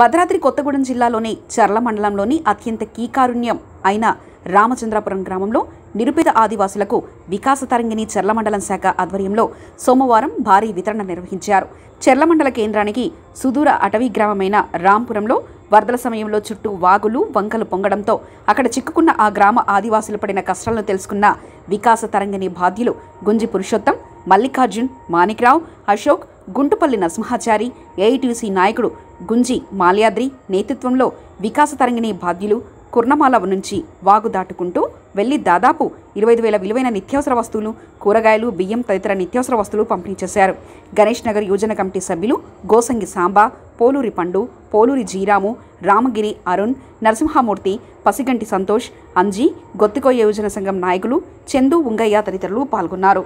భద్రాద్రి కొత్తగూడెం జిల్లాలోని చర్ల మండలంలోని అత్యంత కీకారుణ్యం అయిన రామచంద్రాపురం గ్రామంలో నిరుపేద ఆదివాసులకు వికాస తరంగిణి చర్ల మండలం శాఖ ఆధ్వర్యంలో సోమవారం భారీ వితరణ నిర్వహించారు చర్ల మండల కేంద్రానికి సుదూర అటవీ గ్రామమైన రాంపురంలో వరదల సమయంలో చుట్టూ వాగులు వంకలు పొంగడంతో అక్కడ చిక్కుకున్న ఆ గ్రామ ఆదివాసులు పడిన కష్టాలను తెలుసుకున్న వికాస తరంగిణి బాధ్యులు గుంజి పురుషోత్తం మల్లికార్జున్ మాణిక్రావు అశోక్ గుంటుపల్లి నరసింహాచారి ఏఐటీసీ నాయకుడు గుంజి మాల్యాద్రి నేతృత్వంలో వికాస తరంగిణి బాధ్యులు కుర్ణమాల నుంచి వాగు దాటుకుంటూ వెళ్లి దాదాపు ఇరవై వేల విలువైన నిత్యావసర వస్తువులు కూరగాయలు బియ్యం తదితర నిత్యావసర వస్తువులు పంపిణీ చేశారు గణేష్ నగర్ యోజన కమిటీ సభ్యులు గోసంగి సాంబా పోలూరి పండు పోలూరి జీరాము రామగిరి అరుణ్ నరసింహమూర్తి పసిగంటి సంతోష్ అంజీ గొత్తికోయ యోజన సంఘం నాయకులు చందు ఉంగయ్య తదితరులు పాల్గొన్నారు